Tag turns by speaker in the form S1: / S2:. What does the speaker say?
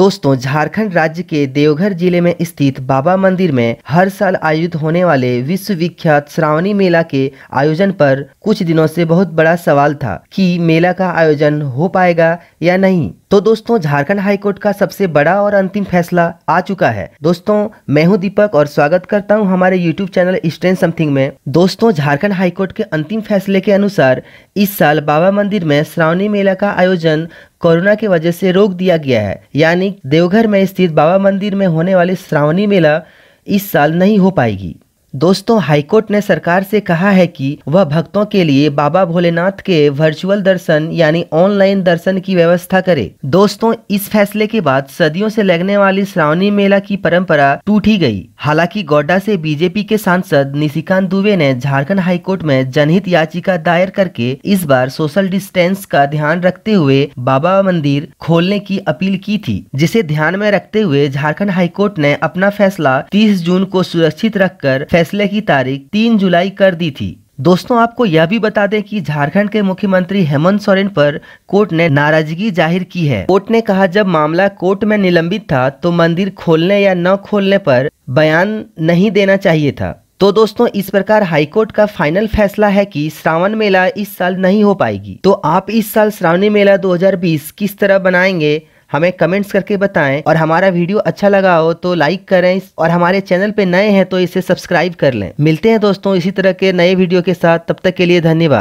S1: दोस्तों झारखंड राज्य के देवघर जिले में स्थित बाबा मंदिर में हर साल आयोजित होने वाले विश्वविख्यात श्रावणी मेला के आयोजन पर कुछ दिनों से बहुत बड़ा सवाल था कि मेला का आयोजन हो पाएगा या नहीं तो दोस्तों झारखंड हाईकोर्ट का सबसे बड़ा और अंतिम फैसला आ चुका है दोस्तों मैं हूं दीपक और स्वागत करता हूं हमारे यूट्यूब चैनल स्ट्रेन समथिंग में दोस्तों झारखंड हाईकोर्ट के अंतिम फैसले के अनुसार इस साल बाबा मंदिर में श्रावणी मेला का आयोजन कोरोना के वजह से रोक दिया गया है यानी देवघर में स्थित बाबा मंदिर में होने वाली श्रावणी मेला इस साल नहीं हो पाएगी दोस्तों हाईकोर्ट ने सरकार से कहा है कि वह भक्तों के लिए बाबा भोलेनाथ के वर्चुअल दर्शन यानी ऑनलाइन दर्शन की व्यवस्था करे दोस्तों इस फैसले के बाद सदियों से लगने वाली श्रावणी मेला की परंपरा टूटी गई हालांकि गोड्डा से बीजेपी के सांसद निशिकांत दुबे ने झारखंड हाईकोर्ट में जनहित याचिका दायर करके इस बार सोशल डिस्टेंस का ध्यान रखते हुए बाबा मंदिर खोलने की अपील की थी जिसे ध्यान में रखते हुए झारखण्ड हाईकोर्ट ने अपना फैसला तीस जून को सुरक्षित रखकर फैसले की तारीख तीन जुलाई कर दी थी दोस्तों आपको यह भी बता दें कि झारखंड के मुख्यमंत्री हेमंत सोरेन पर कोर्ट ने नाराजगी जाहिर की है कोर्ट ने कहा जब मामला कोर्ट में निलंबित था तो मंदिर खोलने या न खोलने पर बयान नहीं देना चाहिए था तो दोस्तों इस प्रकार हाईकोर्ट का फाइनल फैसला है कि श्रावण मेला इस साल नहीं हो पाएगी तो आप इस साल श्रावणी मेला 2020 किस तरह बनाएंगे हमें कमेंट्स करके बताएं और हमारा वीडियो अच्छा लगा हो तो लाइक करें और हमारे चैनल पे नए हैं तो इसे सब्सक्राइब कर लें मिलते हैं दोस्तों इसी तरह के नए वीडियो के साथ तब तक के लिए धन्यवाद